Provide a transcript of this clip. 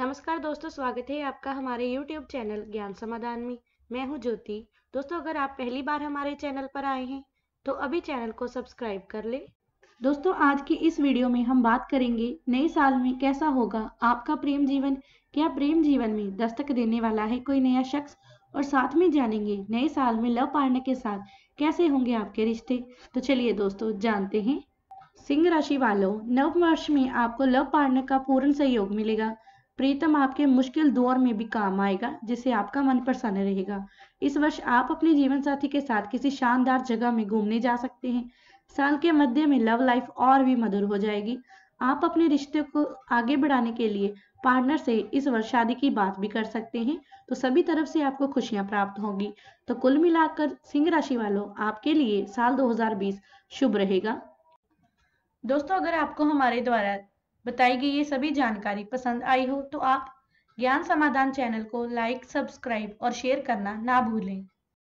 नमस्कार दोस्तों स्वागत है आपका हमारे YouTube चैनल ज्ञान समाधान में मैं हूं ज्योति दोस्तों अगर आप पहली बार हमारे चैनल पर आए हैं तो अभी चैनल को सब्सक्राइब कर ले दोस्तों आज की इस वीडियो में हम बात करेंगे नए साल में कैसा होगा आपका प्रेम जीवन क्या प्रेम जीवन में दस्तक देने वाला है कोई नया शख्स और साथ में जानेंगे नए साल में लव पार्टनर के साथ कैसे होंगे आपके रिश्ते तो चलिए दोस्तों जानते हैं सिंह राशि वालों नव वर्ष में आपको लव पार्टनर का पूर्ण सहयोग मिलेगा प्रीतम आपके मुश्किल दौर में भी काम आएगा जिससे आपका मन प्रसन्न रहेगा इस वर्ष आप अपने जीवन साथी के साथ किसी शानदार जगह में घूमने जा सकते हैं साल के मध्य में लव लाइफ और भी मधुर हो जाएगी आप अपने रिश्ते को आगे बढ़ाने के लिए पार्टनर से इस वर्ष शादी की बात भी कर सकते हैं तो सभी तरफ से आपको खुशियां प्राप्त होंगी तो कुल मिलाकर सिंह राशि वालों आपके लिए साल 2020 शुभ रहेगा दोस्तों अगर आपको हमारे द्वारा बताई गई ये सभी जानकारी पसंद आई हो तो आप ज्ञान समाधान चैनल को लाइक सब्सक्राइब और शेयर करना ना भूलें